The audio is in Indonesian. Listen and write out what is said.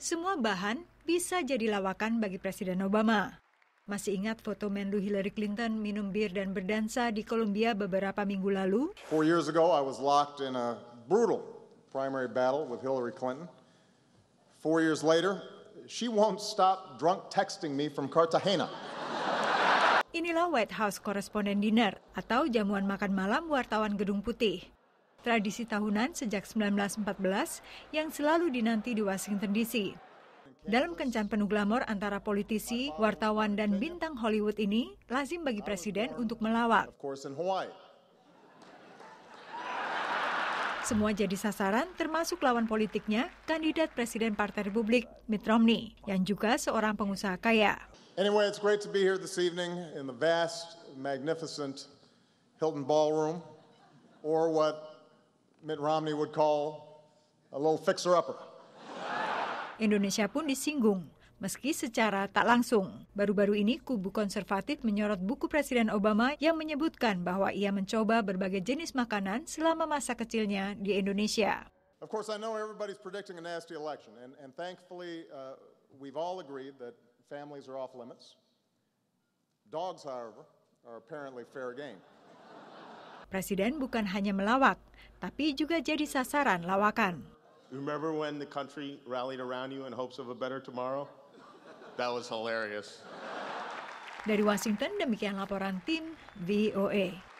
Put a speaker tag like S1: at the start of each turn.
S1: Semua bahan bisa jadi lawakan bagi Presiden Obama. Masih ingat foto Menlu Hillary Clinton minum bir dan berdansa di Kolombia beberapa minggu lalu?
S2: Four years ago, I was locked in a brutal primary battle with Hillary Clinton. Four years later, she won't stop drunk texting me from Cartagena.
S1: Inilah White House Correspondent Dinner atau jamuan makan malam wartawan Gedung Putih tradisi tahunan sejak 1914 yang selalu dinanti di Washington DC. Dalam kencan penuh glamor antara politisi, wartawan, dan bintang Hollywood ini, lazim bagi presiden untuk melawak. Semua jadi sasaran termasuk lawan politiknya, kandidat presiden Partai Republik Mitt Romney, yang juga seorang pengusaha kaya.
S2: Anyway, it's great to be here this evening in the vast, magnificent Hilton Ballroom, or what Mitt Romney would call a little fixer-upper.
S1: Indonesia pun disinggung meski secara tak langsung. Baru-baru ini, kubu konservatif menyorot buku Presiden Obama yang menyebutkan bahwa ia mencoba berbagai jenis makanan selama masa kecilnya di Indonesia.
S2: Of course, I know everybody's predicting a nasty election, and, and thankfully, uh, we've all agreed that families are off limits. Dogs, however, are apparently fair game.
S1: Presiden bukan hanya melawak, tapi juga jadi sasaran lawakan. Dari Washington, demikian laporan tim VOA.